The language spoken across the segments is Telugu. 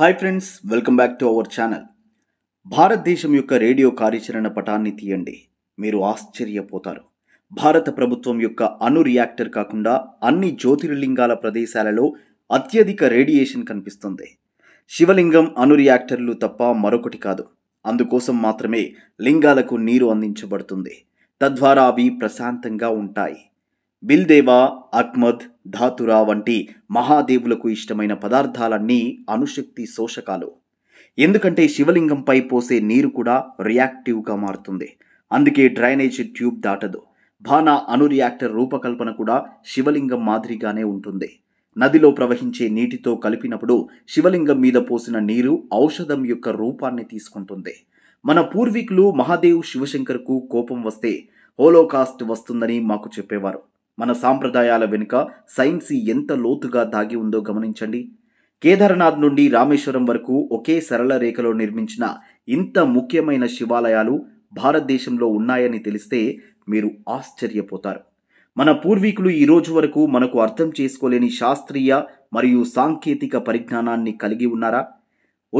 hi friends welcome back to our channel భారతదేశం యొక్క రేడియో కార్యాచరణ పటాన్ని తీయండి మీరు ఆశ్చర్యపోతారు భారత ప్రభుత్వం యొక్క అణు రియాక్టర్ కాకుండా అన్ని జ్యోతిర్లింగాల ప్రదేశాలలో అత్యధిక రేడియేషన్ కనిపిస్తుంది శివలింగం అణు రియాక్టర్లు తప్ప మరొకటి కాదు అందుకోసం మాత్రమే లింగాలకు నీరు అందించబడుతుంది తద్వారా అవి ప్రశాంతంగా ఉంటాయి బిల్దేవ అక్మద్ ధాతురా వంటి మహాదేవులకు ఇష్టమైన పదార్థాలన్నీ అణుశక్తి శోషకాలు ఎందుకంటే శివలింగంపై పోసే నీరు కూడా రియాక్టివ్గా మారుతుంది అందుకే డ్రైనేజ్ ట్యూబ్ దాటదు అను రియాక్టర్ రూపకల్పన కూడా శివలింగం మాదిరిగానే ఉంటుంది నదిలో ప్రవహించే నీటితో కలిపినప్పుడు శివలింగం మీద పోసిన నీరు ఔషధం యొక్క రూపాన్ని తీసుకుంటుంది మన పూర్వీకులు మహాదేవ్ శివశంకర్కు కోపం వస్తే హోలోకాస్ట్ వస్తుందని మాకు చెప్పేవారు మన సాంప్రదాయాల వెనుక సైన్స్ ఎంత లోతుగా దాగి ఉందో గమనించండి కేదార్నాథ్ నుండి రామేశ్వరం వరకు ఒకే సరళ రేఖలో నిర్మించిన ఇంత ముఖ్యమైన శివాలయాలు భారతదేశంలో ఉన్నాయని తెలిస్తే మీరు ఆశ్చర్యపోతారు మన పూర్వీకులు ఈ రోజు వరకు మనకు అర్థం చేసుకోలేని శాస్త్రీయ మరియు సాంకేతిక పరిజ్ఞానాన్ని కలిగి ఉన్నారా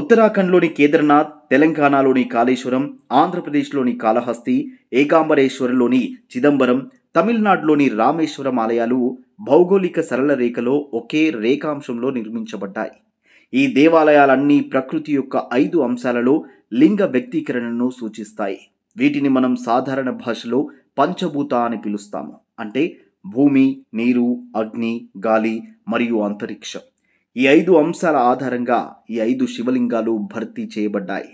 ఉత్తరాఖండ్లోని కేదార్నాథ్ తెలంగాణలోని కాళేశ్వరం ఆంధ్రప్రదేశ్లోని కాళహస్తి ఏకాంబరేశ్వరంలోని చిదంబరం తమిళనాడులోని రామేశ్వరం ఆలయాలు భౌగోళిక సరళ రేఖలో ఒకే రేఖాంశంలో నిర్మించబడ్డాయి ఈ దేవాలయాలన్నీ ప్రకృతి యొక్క ఐదు అంశాలలో లింగ వ్యక్తీకరణను సూచిస్తాయి వీటిని మనం సాధారణ భాషలో పంచభూత అని పిలుస్తాము అంటే భూమి నీరు అగ్ని గాలి మరియు అంతరిక్షం ఈ ఐదు అంశాల ఆధారంగా ఈ ఐదు శివలింగాలు భర్తీ చేయబడ్డాయి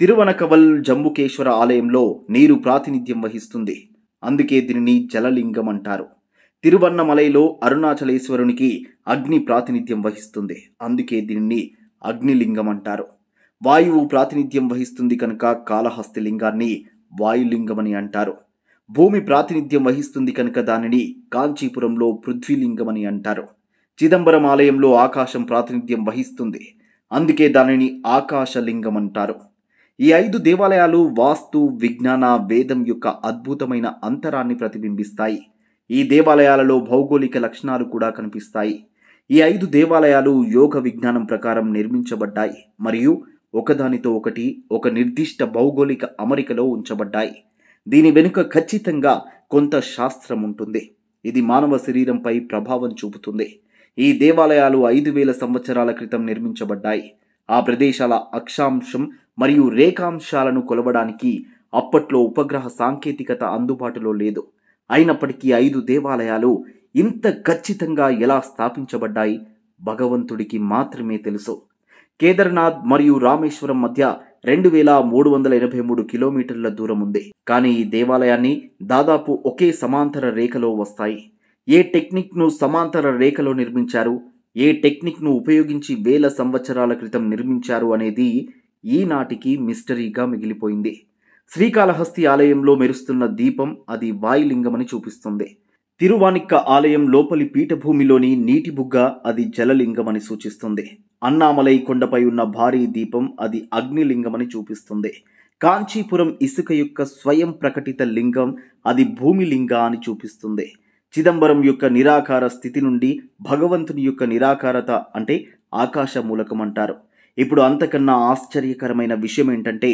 తిరువనకవల్ జంబుకేశ్వర ఆలయంలో నీరు ప్రాతినిధ్యం వహిస్తుంది అందుకే దీనిని జలలింగం అంటారు తిరువన్నమలైలో అరుణాచలేశ్వరునికి అగ్ని ప్రాతినిధ్యం వహిస్తుంది అందుకే దీనిని అగ్నిలింగం అంటారు వాయువు ప్రాతినిధ్యం వహిస్తుంది కనుక కాళహస్తి లింగాన్ని వాయులింగమని అంటారు భూమి ప్రాతినిధ్యం వహిస్తుంది కనుక దానిని కాంచీపురంలో పృథ్వీలింగమని అంటారు చిదంబరం ఆలయంలో ఆకాశం ప్రాతినిధ్యం వహిస్తుంది అందుకే దానిని ఆకాశలింగం అంటారు ఈ ఐదు దేవాలయాలు వాస్తు విజ్ఞాన వేదం యొక్క అద్భుతమైన అంతరాన్ని ప్రతిబింబిస్తాయి ఈ దేవాలయాలలో భౌగోళిక లక్షణాలు కూడా కనిపిస్తాయి ఈ ఐదు దేవాలయాలు యోగ విజ్ఞానం ప్రకారం నిర్మించబడ్డాయి మరియు ఒకదానితో ఒకటి ఒక నిర్దిష్ట భౌగోళిక అమరికలో ఉంచబడ్డాయి దీని వెనుక ఖచ్చితంగా కొంత శాస్త్రం ఉంటుంది ఇది మానవ శరీరంపై ప్రభావం చూపుతుంది ఈ దేవాలయాలు ఐదు వేల సంవత్సరాల క్రితం నిర్మించబడ్డాయి ఆ ప్రదేశాల అక్షాంశం మరియు రేఖాంశాలను కొలవడానికి అప్పట్లో ఉపగ్రహ సాంకేతికత అందుబాటులో లేదు అయినప్పటికీ ఐదు దేవాలయాలు ఇంత ఖచ్చితంగా ఎలా స్థాపించబడ్డాయి భగవంతుడికి మాత్రమే తెలుసు కేదార్నాథ్ మరియు రామేశ్వరం మధ్య రెండు వేల మూడు వందల ఎనభై మూడు కిలోమీటర్ల దూరం ఉంది కానీ ఈ దేవాలయాన్ని దాదాపు ఒకే సమాంతర రేఖలో వస్తాయి ఏ టెక్నిక్ను సమాంతర రేఖలో నిర్మించారు ఏ టెక్నిక్ను ఉపయోగించి వేల సంవత్సరాల క్రితం నిర్మించారు అనేది ఈనాటికి మిస్టరీగా మిగిలిపోయింది శ్రీకాళహస్తి ఆలయంలో మెరుస్తున్న దీపం అది వాయులింగమని చూపిస్తుంది తిరువానిక్క ఆలయం లోపలి పీఠభూమిలోని నీటి బుగ్గ అది జలలింగమని సూచిస్తుంది అన్నామలై కొండపై ఉన్న భారీ దీపం అది అగ్నిలింగమని చూపిస్తుంది కాంచీపురం ఇసుక యొక్క స్వయం ప్రకటిత లింగం అది భూమిలింగ అని చూపిస్తుంది చిదంబరం యొక్క నిరాకార స్థితి నుండి భగవంతుని యొక్క నిరాకారత అంటే ఆకాశ మూలకం అంటారు ఇప్పుడు అంతకన్నా ఆశ్చర్యకరమైన విషయం ఏంటంటే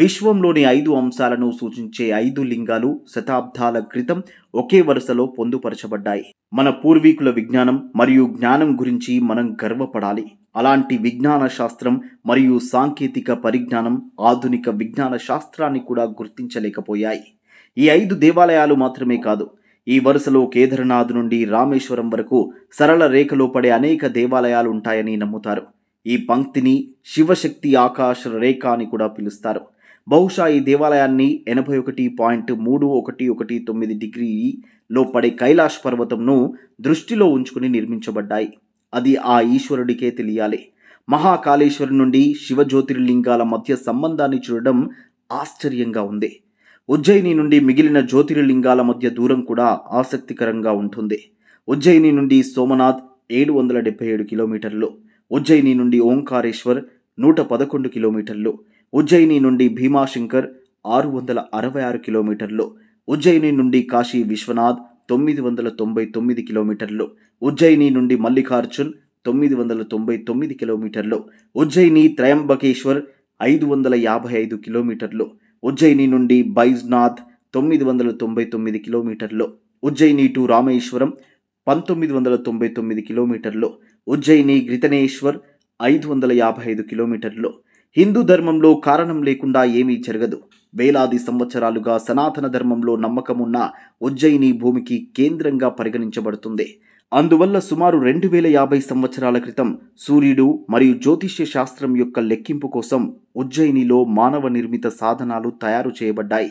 విశ్వంలోని ఐదు అంశాలను సూచించే ఐదు లింగాలు శతాబ్దాల క్రితం ఒకే వరుసలో పొందుపరచబడ్డాయి మన పూర్వీకుల విజ్ఞానం మరియు జ్ఞానం గురించి మనం గర్వపడాలి అలాంటి విజ్ఞాన శాస్త్రం మరియు సాంకేతిక పరిజ్ఞానం ఆధునిక విజ్ఞాన శాస్త్రాన్ని కూడా గుర్తించలేకపోయాయి ఈ ఐదు దేవాలయాలు మాత్రమే కాదు ఈ వరుసలో కేదార్నాథ్ నుండి రామేశ్వరం వరకు సరళ రేఖలో పడే అనేక దేవాలయాలు ఉంటాయని నమ్ముతారు ఈ పంక్తిని శివశక్తి ఆకాశ రేఖ అని కూడా పిలుస్తారు బహుశా ఈ దేవాలయాన్ని ఎనభై ఒకటి పాయింట్ మూడు ఒకటి ఒకటి తొమ్మిది డిగ్రీలో పడే కైలాష్ పర్వతంను దృష్టిలో ఉంచుకుని నిర్మించబడ్డాయి అది ఆ ఈశ్వరుడికే తెలియాలి మహాకాళేశ్వరి నుండి శివజ్యోతిర్లింగాల మధ్య సంబంధాన్ని చూడడం ఆశ్చర్యంగా ఉంది ఉజ్జయిని నుండి మిగిలిన జ్యోతిర్లింగాల మధ్య దూరం కూడా ఆసక్తికరంగా ఉంటుంది ఉజ్జయిని నుండి సోమనాథ్ ఏడు వందల డెబ్బై ఏడు కిలోమీటర్లు ఉజ్జయిని నుండి ఓంకారేశ్వర్ నూట పదకొండు కిలోమీటర్లు ఉజ్జయిని నుండి భీమాశంకర్ ఆరు వందల అరవై ఆరు కిలోమీటర్లు ఉజ్జయిని నుండి కాశీ విశ్వనాథ్ తొమ్మిది వందల తొంభై తొమ్మిది కిలోమీటర్లు ఉజ్జయిని నుండి మల్లికార్జున్ తొమ్మిది వందల తొంభై తొమ్మిది కిలోమీటర్లు ఉజ్జయిని త్రయంబకేశ్వర్ ఐదు వందల యాభై ఐదు కిలోమీటర్లు ఉజ్జయిని నుండి బైజ్నాథ్ తొమ్మిది వందల తొంభై తొమ్మిది కిలోమీటర్లు ఉజ్జయిని టు రామేశ్వరం పంతొమ్మిది వందల తొంభై తొమ్మిది కిలోమీటర్లు ఉజ్జయిని గ్రితనేశ్వర్ ఐదు వందల యాభై ఐదు కిలోమీటర్లు హిందూ ధర్మంలో కారణం లేకుండా ఏమీ జరగదు వేలాది సంవత్సరాలుగా సనాతన ధర్మంలో నమ్మకమున్న ఉజ్జయిని భూమికి కేంద్రంగా పరిగణించబడుతుంది అందువల్ల సుమారు రెండు వేల యాభై సంవత్సరాల క్రితం సూర్యుడు మరియు జ్యోతిష్య శాస్త్రం యొక్క లెక్కింపు కోసం ఉజ్జయినిలో మానవ నిర్మిత సాధనాలు తయారు చేయబడ్డాయి